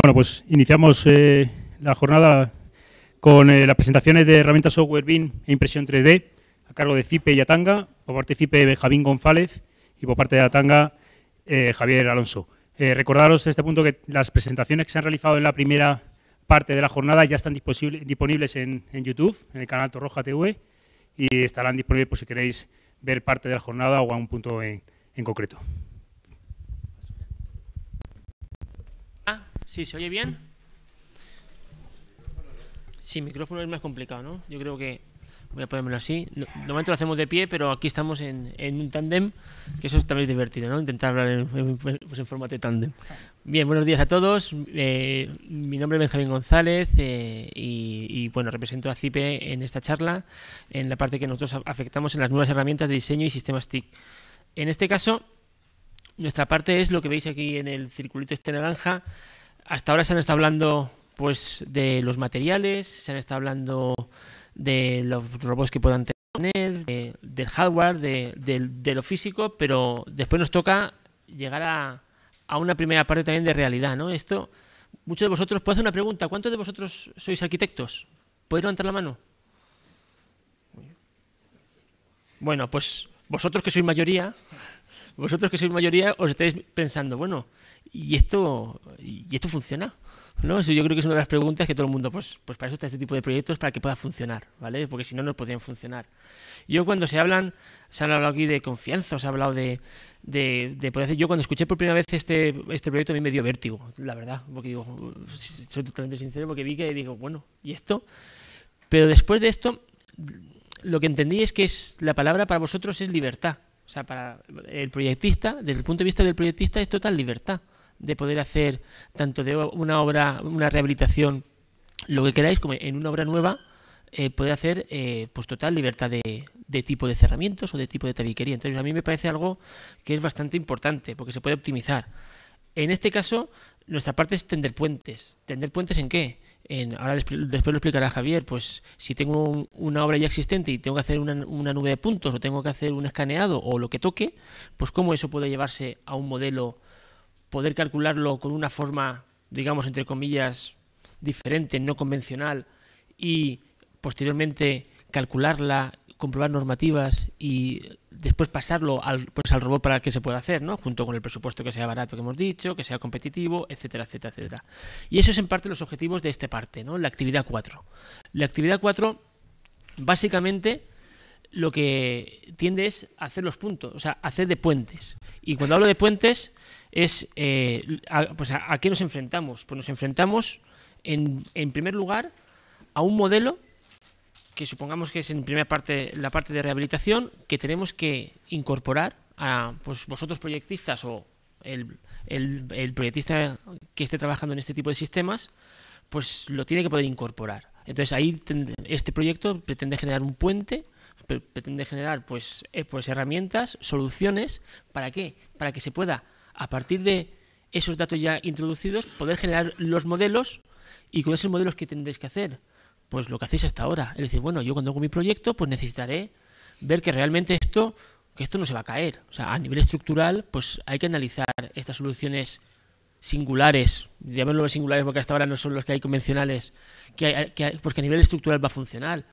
Bueno, pues iniciamos eh, la jornada con eh, las presentaciones de herramientas software BIM e impresión 3D a cargo de FIPE y Atanga, por parte de FIPE Javín González y por parte de Atanga eh, Javier Alonso. recordaros en este punto que las presentaciones que se han realizado en la primera parte de la jornada ya están disponibles en, YouTube, en el canal Torroja TV, y estarán disponibles por si queréis ver parte de la jornada o a un punto en concreto. ¿Sí se oye bien? Sí, micrófono es más complicado, ¿no? Yo creo que voy a ponérmelo así. normalmente lo hacemos de pie, pero aquí estamos en, un tandem, que eso también es divertido, ¿no? Intentar hablar en, pues en formato de tándem. Bien, buenos días a todos. Eh, mi nombre es Benjamín González eh, y, y, bueno, represento a CIPE en esta charla, en la parte que nosotros afectamos en las nuevas herramientas de diseño y sistemas TIC. En este caso, nuestra parte es lo que veis aquí en el circulito este naranja, hasta ahora se han estado hablando pues de los materiales, se han estado hablando de los robots que puedan tener, de, del hardware, de, lo físico, pero después nos toca llegar a, una primera parte también de realidad, ¿no? Esto, muchos de vosotros, puedo hacer una pregunta, ¿cuántos de vosotros sois arquitectos? ¿Podéis levantar la mano? Bueno, pues vosotros que sois mayoría, vosotros que sois mayoría, os estáis pensando, bueno, ¿Y esto, y esto funciona? ¿No? yo creo que es una de las preguntas que todo el mundo, pues, pues para eso está este tipo de proyectos, para que pueda funcionar, ¿vale? Porque si no, no podrían funcionar. Yo cuando se hablan, se han hablado aquí de confianza, se ha hablado de, de, poder hacer... Yo cuando escuché por primera vez este, este proyecto a mí me dio vértigo, la verdad, porque digo, soy totalmente sincero, porque vi que digo, bueno, ¿y esto? Pero después de esto, lo que entendí es que es, la palabra para vosotros es libertad. O sea, para el proyectista, desde el punto de vista del proyectista, es total libertad de poder hacer tanto de una obra, una rehabilitación, lo que queráis, como en una obra nueva, eh, poder hacer eh, pues total libertad de, tipo de cerramientos o de tipo de tabiquería. Entonces a mí me parece algo que es bastante importante porque se puede optimizar. En este caso, nuestra parte es tender puentes. ¿Tender puentes en qué? En, ahora después lo explicará Javier, pues si tengo una obra ya existente y tengo que hacer una, una, nube de puntos o tengo que hacer un escaneado o lo que toque, pues cómo eso puede llevarse a un modelo poder calcularlo con una forma, digamos, entre comillas, diferente, no convencional, y posteriormente calcularla, comprobar normativas y después pasarlo al, pues, al robot para que se pueda hacer, ¿no? Junto con el presupuesto que sea barato que hemos dicho, que sea competitivo, etcétera, etcétera, etcétera. Y eso es en parte los objetivos de esta parte, ¿no? La actividad 4. La actividad 4 básicamente lo que tiende es hacer los puntos, o sea, hacer de puentes. Y cuando hablo de puentes, es eh, a, pues a, qué nos enfrentamos. Pues nos enfrentamos, en, en, primer lugar, a un modelo que supongamos que es en primera parte la parte de rehabilitación que tenemos que incorporar a pues, vosotros proyectistas o el, proyectista que esté trabajando en este tipo de sistemas, pues lo tiene que poder incorporar. Entonces ahí este proyecto pretende generar un puente, pretende generar pues, eh, pues herramientas, soluciones, ¿para qué? Para que se pueda a partir de esos datos ya introducidos, poder generar los modelos y con esos modelos que tendréis que hacer, pues lo que hacéis hasta ahora. Es decir, bueno, yo cuando hago mi proyecto, pues necesitaré ver que realmente esto, que esto no se va a caer. O sea, a nivel estructural, pues hay que analizar estas soluciones singulares, llamémoslo singulares porque hasta ahora no son los que hay convencionales, que, a nivel estructural va a funcionar,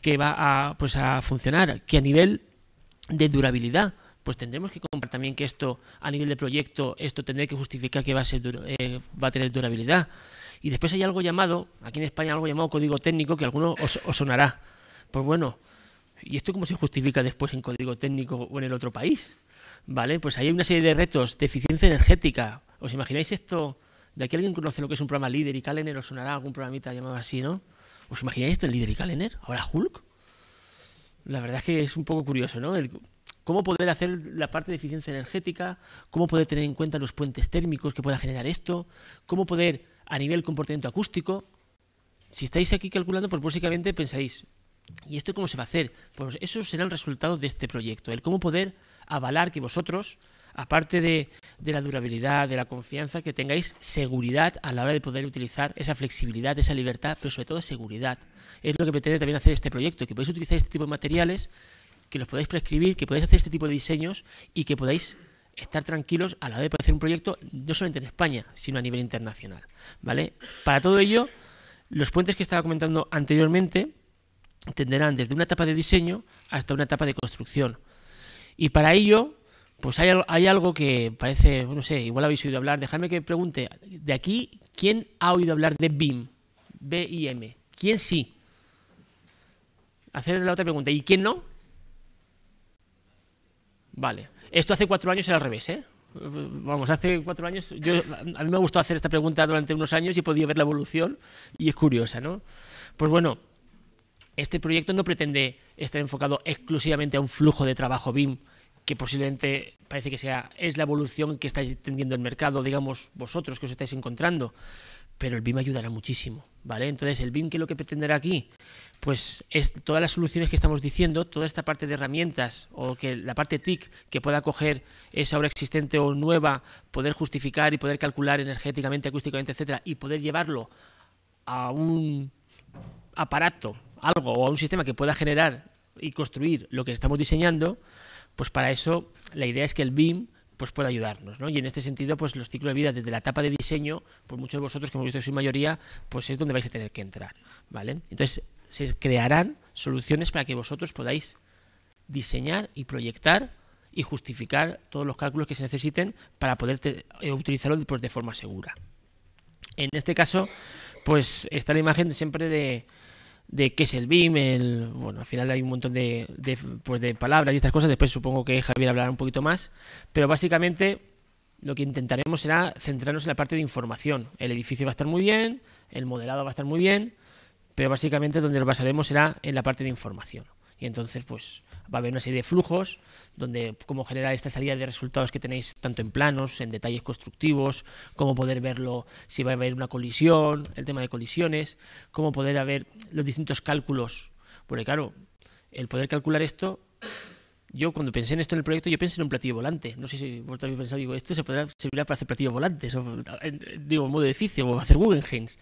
que va pues a funcionar, que a nivel de durabilidad, pues tendremos que comprar también que esto, a nivel de proyecto, esto tendrá que justificar que va a, ser eh, va a tener durabilidad. Y después hay algo llamado, aquí en España, algo llamado código técnico que alguno algunos os, sonará. Pues bueno, ¿y esto cómo se justifica después en código técnico o en el otro país? ¿Vale? Pues hay una serie de retos de eficiencia energética. ¿Os imagináis esto? De aquí alguien conoce lo que es un programa líder y Calener, os sonará algún programita llamado así, ¿no? ¿Os imagináis esto en líder y Calener? ¿Ahora Hulk? La verdad es que es un poco curioso, ¿no? cómo poder hacer la parte de eficiencia energética, cómo poder tener en cuenta los puentes térmicos que pueda generar esto, cómo poder a nivel comportamiento acústico. Si estáis aquí calculando, pues básicamente pensáis, ¿y esto cómo se va a hacer? Pues eso será el resultado de este proyecto, el cómo poder avalar que vosotros, aparte de, de la durabilidad, de la confianza, que tengáis seguridad a la hora de poder utilizar esa flexibilidad, esa libertad, pero sobre todo seguridad. Es lo que pretende también hacer este proyecto, que podéis utilizar este tipo de materiales que los podáis prescribir, que podáis hacer este tipo de diseños y que podáis estar tranquilos a la hora de hacer un proyecto no solamente en España, sino a nivel internacional. ¿vale? Para todo ello, los puentes que estaba comentando anteriormente tenderán desde una etapa de diseño hasta una etapa de construcción. Y para ello, pues hay, algo que parece, no sé, igual habéis oído hablar, dejadme que pregunte, de aquí, ¿quién ha oído hablar de BIM? B-I-M. ¿Quién sí? Hacer la otra pregunta. ¿Y quién no? Vale. Esto hace cuatro años era al revés, ¿eh? Vamos, hace cuatro años. a mí me ha gustado hacer esta pregunta durante unos años y he podido ver la evolución y es curiosa, ¿no? Pues bueno, este proyecto no pretende estar enfocado exclusivamente a un flujo de trabajo BIM que posiblemente parece que sea es la evolución que estáis tendiendo el mercado, digamos vosotros que os estáis encontrando pero el BIM ayudará muchísimo. ¿Vale? Entonces, el BIM, ¿qué es lo que pretenderá aquí? Pues es todas las soluciones que estamos diciendo, toda esta parte de herramientas o que la parte TIC que pueda coger esa obra existente o nueva, poder justificar y poder calcular energéticamente, acústicamente, etcétera, y poder llevarlo a un aparato, algo o a un sistema que pueda generar y construir lo que estamos diseñando, pues para eso la idea es que el BIM pues puede ayudarnos. ¿no? Y en este sentido, pues los ciclos de vida desde la etapa de diseño, pues muchos de vosotros que hemos visto en su mayoría, pues es donde vais a tener que entrar. ¿vale? Entonces, se crearán soluciones para que vosotros podáis diseñar y proyectar y justificar todos los cálculos que se necesiten para poder eh, utilizarlo después de forma segura. En este caso, pues está la imagen siempre de, de qué es el BIM, el, bueno, al final hay un montón de, pues, de palabras y estas cosas, después supongo que Javier hablará un poquito más, pero básicamente lo que intentaremos será centrarnos en la parte de información. El edificio va a estar muy bien, el modelado va a estar muy bien, pero básicamente donde lo basaremos será en la parte de información y entonces pues va a haber una serie de flujos donde cómo generar esta salida de resultados que tenéis tanto en planos, en detalles constructivos, cómo poder verlo si va a haber una colisión, el tema de colisiones, cómo poder haber los distintos cálculos, porque claro, el poder calcular esto yo cuando pensé en esto en el proyecto, yo pensé en un platillo volante. No sé si vosotros habéis pensado, digo, esto se podrá servir para hacer platillos volantes, digo, en modo edificio, o hacer Guggenheims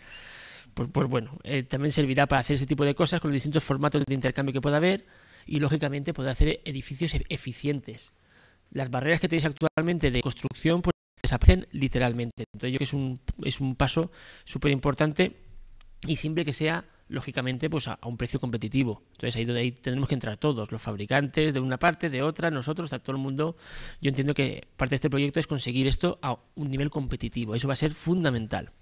pues, pues bueno, eh, también servirá para hacer ese tipo de cosas con los distintos formatos de intercambio que pueda haber y lógicamente poder hacer edificios e-, eficientes. Las barreras que tenéis actualmente de construcción pues desaparecen literalmente. Entonces yo creo que es un, es un paso súper importante y siempre que sea lógicamente pues a, un precio competitivo. Entonces ahí donde ahí tenemos que entrar todos, los fabricantes de una parte, de otra, nosotros, todo el mundo. Yo entiendo que parte de este proyecto es conseguir esto a un nivel competitivo. Eso va a ser fundamental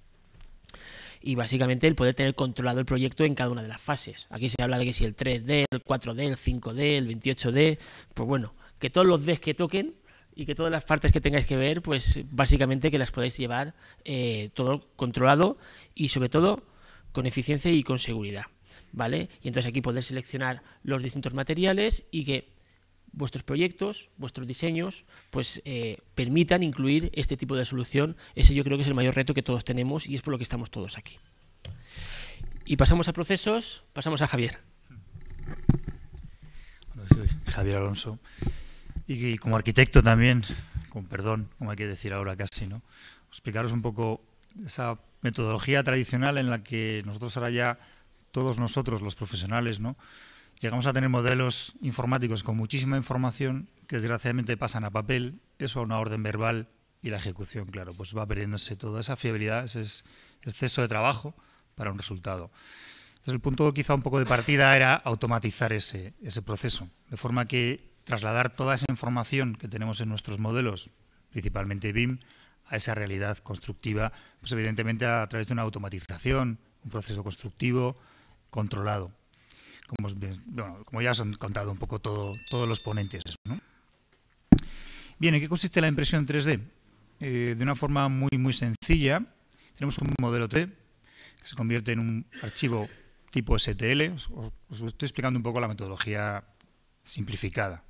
y básicamente el poder tener controlado el proyecto en cada una de las fases. Aquí se habla de que si el 3D, el 4D, el 5D, el 28D, pues bueno, que todos los Ds que toquen y que todas las partes que tengáis que ver, pues básicamente que las podáis llevar eh, todo controlado y sobre todo con eficiencia y con seguridad. ¿Vale? Y entonces aquí podéis seleccionar los distintos materiales y que vuestros proyectos, vuestros diseños, pues eh, permitan incluir este tipo de solución. Ese yo creo que es el mayor reto que todos tenemos y es por lo que estamos todos aquí. Y pasamos a procesos, pasamos a Javier. Bueno, soy Javier Alonso. Y, como arquitecto también, con perdón, como hay que decir ahora casi, ¿no? Explicaros un poco esa metodología tradicional en la que nosotros ahora ya, todos nosotros los profesionales, ¿no? llegamos a tener modelos informáticos con muchísima información que desgraciadamente pasan a papel, eso a una orden verbal y la ejecución, claro, pues va perdiéndose toda esa fiabilidad, ese exceso de trabajo para un resultado. Entonces el punto quizá un poco de partida era automatizar ese, ese proceso, de forma que trasladar toda esa información que tenemos en nuestros modelos, principalmente BIM, a esa realidad constructiva, pues evidentemente a través de una automatización, un proceso constructivo controlado como, ya os han contado un poco todos los ponentes. ¿en qué consiste la impresión 3D? Eh, de una forma muy, muy sencilla, tenemos un modelo T que se convierte en un archivo tipo STL. Os, estoy explicando un poco la metodología simplificada,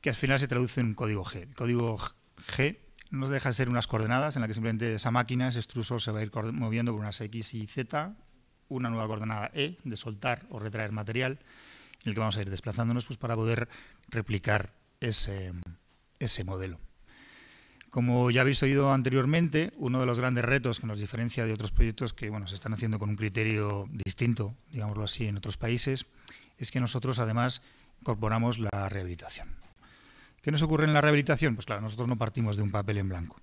que al final se traduce en un código G. El código G nos deja de ser unas coordenadas en las que simplemente esa máquina, ese extrusor, se va a ir moviendo por unas X y Z una nueva coordenada E de soltar o retraer material en el que vamos a ir desplazándonos pues, para poder replicar ese, modelo. Como ya habéis oído anteriormente, uno de los grandes retos que nos diferencia de otros proyectos que bueno, se están haciendo con un criterio distinto, digámoslo así, en otros países, es que nosotros además incorporamos la rehabilitación. ¿Qué nos ocurre en la rehabilitación? Pues claro, nosotros no partimos de un papel en blanco,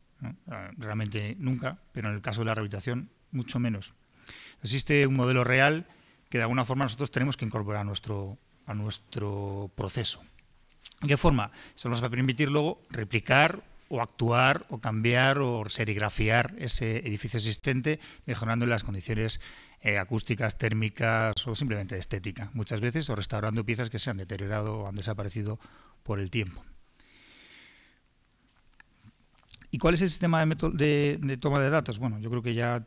ah, realmente nunca, pero en el caso de la rehabilitación mucho menos. Existe un modelo real que de alguna forma nosotros tenemos que incorporar a nuestro, a nuestro proceso. ¿en qué forma? Eso nos va a permitir luego replicar o actuar o cambiar o serigrafiar ese edificio existente mejorando las condiciones eh, acústicas, térmicas o simplemente estética, muchas veces, o restaurando piezas que se han deteriorado o han desaparecido por el tiempo. ¿Y cuál es el sistema de, de toma de datos? Bueno, yo creo que ya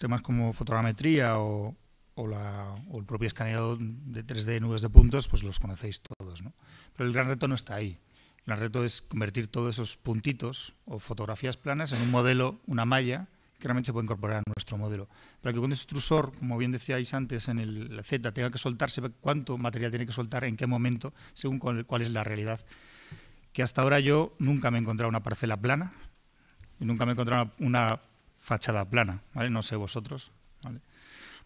temas como fotogrametría o, el propio escaneado de 3D nubes de puntos, pues los conocéis todos. Pero el gran reto no está ahí. El gran reto es convertir todos esos puntitos o fotografías planas en un modelo, una malla, que realmente se puede incorporar a nuestro modelo. Para que cuando el extrusor, como bien decíais antes, en el Z tenga que soltar, cuánto material tiene que soltar, en qué momento, según cuál es la realidad. Que hasta ahora yo nunca me he encontrado una parcela plana, y nunca me he encontrado una fachada plana, ¿vale? No sé vosotros, ¿vale?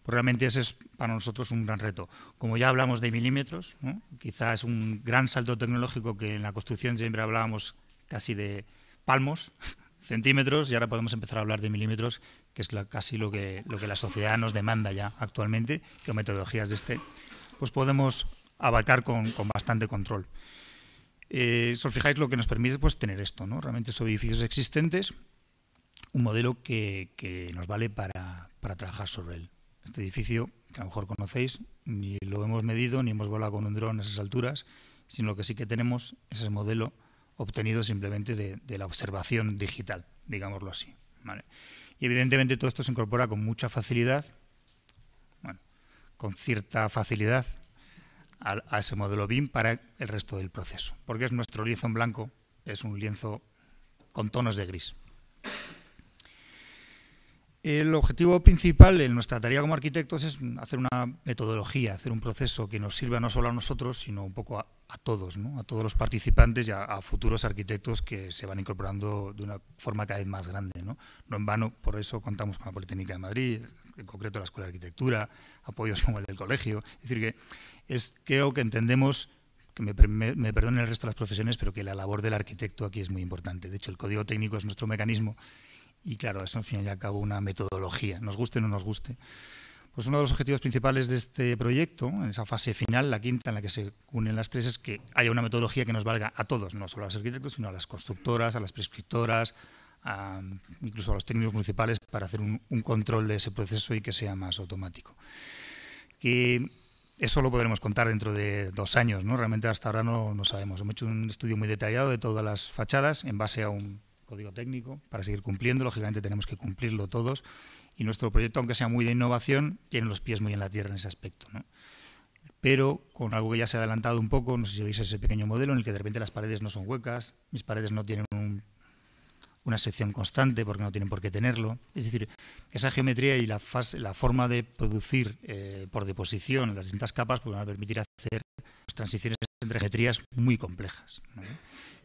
Pues realmente ese es para nosotros un gran reto. Como ya hablamos de milímetros, quizás es un gran salto tecnológico que en la construcción siempre hablábamos casi de palmos, centímetros, y ahora podemos empezar a hablar de milímetros, que es casi lo que, lo que la sociedad nos demanda ya actualmente, que metodologías de este, pues podemos abarcar con, bastante control. Eh, si os fijáis, lo que nos permite pues, tener esto, ¿no? Realmente son edificios existentes un modelo que, nos vale para, para, trabajar sobre él. Este edificio, que a lo mejor conocéis, ni lo hemos medido, ni hemos volado con un dron a esas alturas, sino que sí que tenemos ese modelo obtenido simplemente de, la observación digital, digámoslo así. Y evidentemente todo esto se incorpora con mucha facilidad, con cierta facilidad a, a ese modelo BIM para el resto del proceso, porque es nuestro lienzo en blanco, es un lienzo con tonos de gris. El objetivo principal en nuestra tarea como arquitectos es hacer una metodología, hacer un proceso que nos sirva no solo a nosotros, sino un poco a, todos, a todos los participantes y a, futuros arquitectos que se van incorporando de una forma cada vez más grande. No, en vano, por eso contamos con la Politécnica de Madrid, en concreto la Escuela de Arquitectura, apoyos como el del colegio. Es decir, que es, creo que entendemos que me, me, me perdonen el resto de las profesiones, pero que la labor del arquitecto aquí es muy importante. De hecho, el código técnico es nuestro mecanismo y claro, eso al fin y al cabo una metodología, nos guste o no nos guste. Pues uno de los objetivos principales de este proyecto, en esa fase final, la quinta, en la que se unen las tres, es que haya una metodología que nos valga a todos, no solo a los arquitectos, sino a las constructoras, a las prescriptoras, incluso a los técnicos municipales, para hacer un, control de ese proceso y que sea más automático. Que eso lo podremos contar dentro de dos años, ¿no? Realmente hasta ahora no, no sabemos. Hemos hecho un estudio muy detallado de todas las fachadas en base a un código técnico. Para seguir cumpliendo, lógicamente tenemos que cumplirlo todos y nuestro proyecto, aunque sea muy de innovación, tiene los pies muy en la tierra en ese aspecto. ¿no? Pero con algo que ya se ha adelantado un poco, no sé si veis ese pequeño modelo en el que de repente las paredes no son huecas, mis paredes no tienen una sección constante porque no tienen por qué tenerlo. Es decir, esa geometría y la, fase, la forma de producir eh, por deposición las distintas capas pues, van a permitir hacer transiciones entre geometrías muy complejas.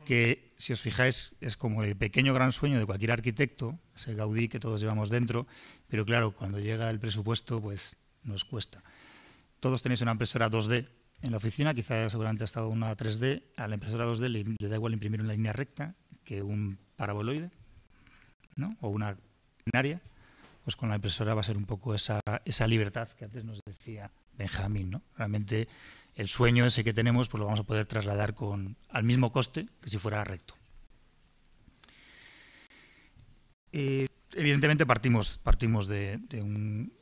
Que, si os fijáis, es como el pequeño gran sueño de cualquier arquitecto, ese Gaudí que todos llevamos dentro, pero claro, cuando llega el presupuesto, pues nos cuesta. Todos tenéis una impresora 2D en la oficina, quizá seguramente ha estado una 3D. A la impresora 2D le, da igual imprimir una línea recta que un paraboloide ¿no? o una binaria. Pues con la impresora va a ser un poco esa, esa libertad que antes nos decía Benjamín. ¿no? Realmente el sueño ese que tenemos pues lo vamos a poder trasladar con, al mismo coste que si fuera recto. Eh, evidentemente partimos, partimos de, de un,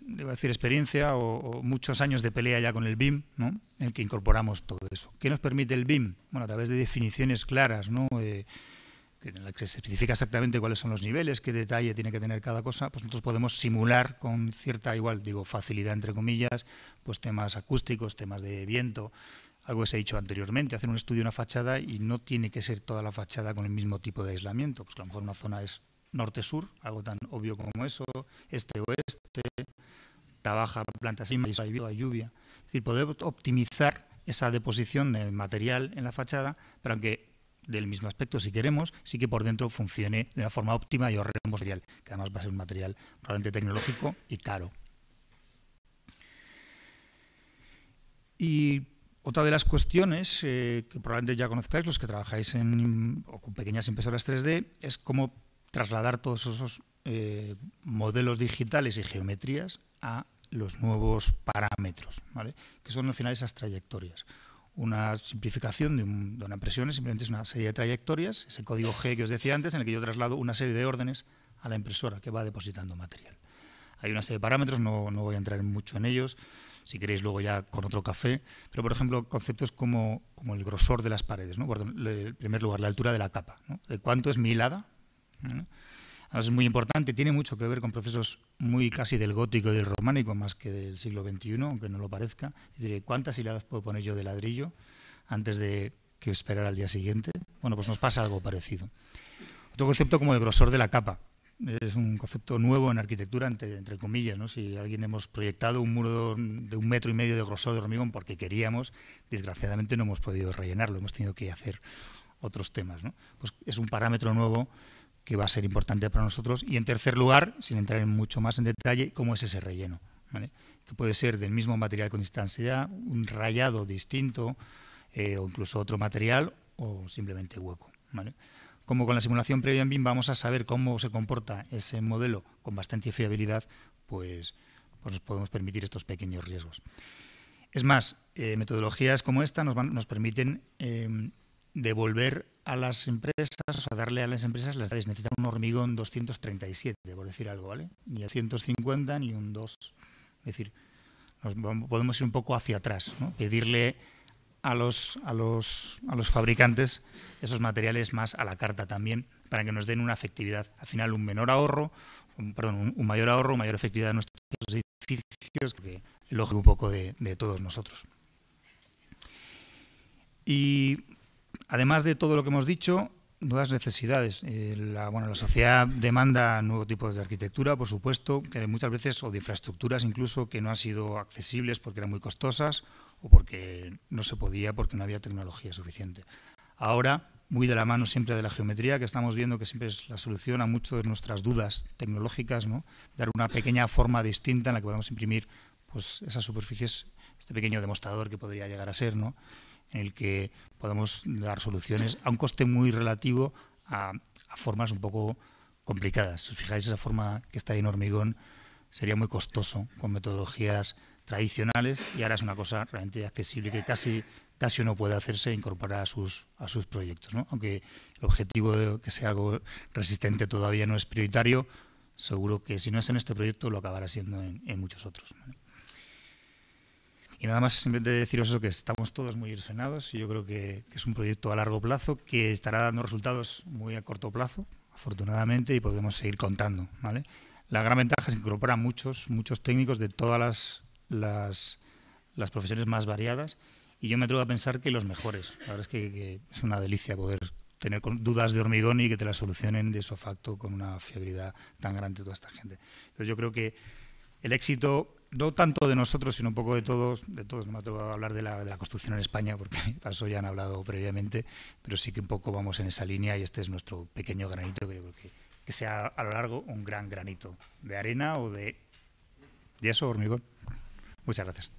decir, experiencia o, muchos años de pelea ya con el BIM, ¿no? en el que incorporamos todo eso. ¿Qué nos permite el BIM? Bueno, a través de definiciones claras, ¿no? Eh, en la que se especifica exactamente cuáles son los niveles, qué detalle tiene que tener cada cosa, pues nosotros podemos simular con cierta, igual digo, facilidad entre comillas, pues temas acústicos, temas de viento, algo que se ha dicho anteriormente, hacer un estudio de una fachada y no tiene que ser toda la fachada con el mismo tipo de aislamiento, pues a lo mejor una zona es norte-sur, algo tan obvio como eso, este-oeste, la baja, planta cima, y hay lluvia. Es decir, poder optimizar esa deposición de material en la fachada para que del mismo aspecto si queremos, sí que por dentro funcione de una forma óptima y ahorremos material, que además va a ser un material realmente tecnológico y caro. Y otra de las cuestiones eh, que probablemente ya conozcáis, los que trabajáis en, pequeñas impresoras 3D, es cómo trasladar todos esos eh, modelos digitales y geometrías a los nuevos parámetros, que son al final esas trayectorias una simplificación de, una impresión, simplemente es una serie de trayectorias, ese código G que os decía antes, en el que yo traslado una serie de órdenes a la impresora que va depositando material. Hay una serie de parámetros, no, voy a entrar mucho en ellos, si queréis luego ya con otro café, pero por ejemplo conceptos como, como el grosor de las paredes, ¿no? en primer lugar la altura de la capa, de cuánto es mi hilada, es muy importante, tiene mucho que ver con procesos muy casi del gótico y del románico, más que del siglo XXI, aunque no lo parezca. ¿Cuántas hiladas puedo poner yo de ladrillo antes de que esperar al día siguiente? Bueno, pues nos pasa algo parecido. Otro concepto como el grosor de la capa. Es un concepto nuevo en arquitectura, entre, entre comillas. ¿no? Si alguien hemos proyectado un muro de un metro y medio de grosor de hormigón porque queríamos, desgraciadamente no hemos podido rellenarlo, hemos tenido que hacer otros temas. ¿no? Pues es un parámetro nuevo que va a ser importante para nosotros. Y en tercer lugar, sin entrar en mucho más en detalle, cómo es ese relleno, que puede ser del mismo material con distancia, un rayado distinto eh, o incluso otro material o simplemente hueco. Como con la simulación previa en BIM vamos a saber cómo se comporta ese modelo con bastante fiabilidad, pues, pues nos podemos permitir estos pequeños riesgos. Es más, eh, metodologías como esta nos, nos permiten em, devolver a las empresas, o sea, darle a las empresas las Necesitan un hormigón 237, por decir algo, ¿vale? Ni a 150 ni un 2. Es decir, podemos ir un poco hacia atrás, Pedirle a los, a, los, fabricantes esos materiales más a la carta también, para que nos den una efectividad. Al final, un menor ahorro, perdón, un, mayor ahorro, mayor efectividad en nuestros edificios, que lógico un poco de, de todos nosotros. Y además de todo lo que hemos dicho, nuevas necesidades. Eh, la, sociedad demanda nuevos tipos de arquitectura, por supuesto, que muchas veces, o de infraestructuras incluso, que no han sido accesibles porque eran muy costosas o porque no se podía porque no había tecnología suficiente. Ahora, muy de la mano siempre de la geometría, que estamos viendo que siempre es la solución a muchas de nuestras dudas tecnológicas, ¿no? dar una pequeña forma distinta en la que podamos imprimir pues, esas superficies, este pequeño demostrador que podría llegar a ser, ¿no? en el que podamos dar soluciones a un coste muy relativo a, formas un poco complicadas. Si os fijáis, esa forma que está ahí en hormigón sería muy costoso con metodologías tradicionales y ahora es una cosa realmente accesible que casi, casi uno puede hacerse e incorporar a sus, a sus proyectos. Aunque el objetivo de que sea algo resistente todavía no es prioritario, seguro que si no es en este proyecto lo acabará siendo en, muchos otros. Y nada más simplemente deciros eso, que estamos todos muy ilusionados y yo creo que, es un proyecto a largo plazo que estará dando resultados muy a corto plazo, afortunadamente, y podemos seguir contando. ¿vale? La gran ventaja es que incorpora muchos, muchos técnicos de todas las, las, profesiones más variadas y yo me atrevo a pensar que los mejores. La verdad es que, que es una delicia poder tener dudas de hormigón y que te las solucionen de eso facto con una fiabilidad tan grande toda esta gente. Entonces yo creo que el éxito no tanto de nosotros, sino un poco de todos, de todos, no me atrevo a hablar de la, construcción en España, porque tal ya han hablado previamente, pero sí que un poco vamos en esa línea y este es nuestro pequeño granito que yo creo que, que sea a lo largo un gran granito de arena o de yeso o hormigón. Muchas gracias.